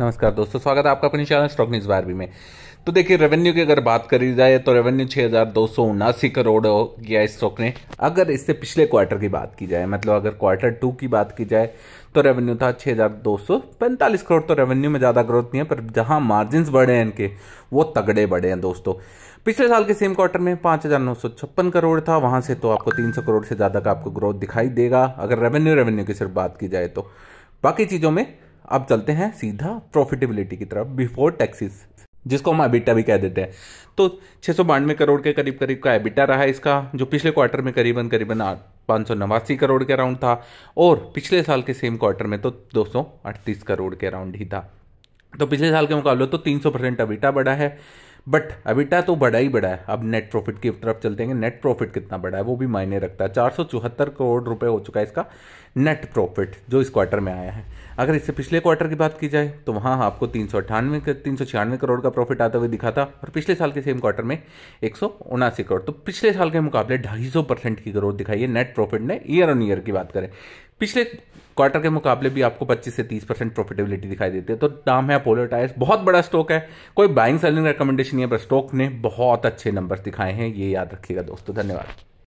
नमस्कार दोस्तों स्वागत है आपका अपने चैनल स्टॉक न्यूज़ बार में तो देखिए रेवेन्यू की अगर बात करी जाए तो रेवेन्यू छः हज़ार दो सौ उनासी करोड़ गया इस स्टॉक ने अगर इससे पिछले क्वार्टर की बात की जाए मतलब अगर क्वार्टर टू की बात की जाए तो रेवेन्यू था छः हज़ार दो सौ पैंतालीस करोड़ तो रेवेन्यू में ज़्यादा ग्रोथ नहीं है पर जहाँ मार्जिन बढ़े हैं इनके वो तगड़े बढ़े हैं दोस्तों पिछले साल के सेम क्वार्टर में पाँच हज़ार नौ सौ छप्पन करोड़ था वहाँ से तो आपको तीन सौ करोड़ से ज़्यादा का आपको ग्रोथ दिखाई देगा अगर रेवेन्यू रेवेन्यू की सिर्फ बात की जाए तो बाकी चीज़ों में अब चलते हैं सीधा प्रॉफिटेबिलिटी की तरफ बिफोर टैक्सेस जिसको हम एबिटा भी कह देते हैं तो छः सौ बानवे करोड़ के करीब करीब का एबिटा रहा इसका जो पिछले क्वार्टर में करीबन करीबन पाँच सौ नवासी करोड़ के अराउंड था और पिछले साल के सेम क्वार्टर में तो दो सौ अड़तीस करोड़ के अराउंड ही था तो पिछले साल के मुकाबले तो तीन सौ परसेंट अबिटा बढ़ा है बट अबिटा तो बढ़ा ही बढ़ा है अब नेट प्रॉफिट की तरफ चलते हैं नेट प्रॉफिट कितना बढ़ा है वो भी मायने रखता है चार सौ चौहत्तर करोड़ रुपये हो चुका है इसका नेट प्रॉफिट जो इस क्वार्टर में आया है अगर इससे पिछले क्वार्टर की बात की जाए तो वहाँ आपको तीन सौ अट्ठानवे तीन सौ छियानवे करोड़ का प्रॉफिट आता हुआ दिखा था और पिछले साल के सेम क्वार्टर में एक सौ उनासी करोड़ तो पिछले साल के मुकाबले ढाई सौ परसेंट की ग्रोथ दिखाई है नेट प्रॉफिट ने ईयर ऑन ईयर की बात करें पिछले क्वार्टर के मुकाबले भी आपको 25 से 30 परसेंट प्रॉफिटेबिलिटी दिखाई देती है तो नाम है अपोलो टायर्स बहुत बड़ा स्टॉक है कोई बाइंग सेलिंग रिकमेंडेशन नहीं है पर स्टॉक ने बहुत अच्छे नंबर्स दिखाए हैं ये याद रखिएगा दोस्तों धन्यवाद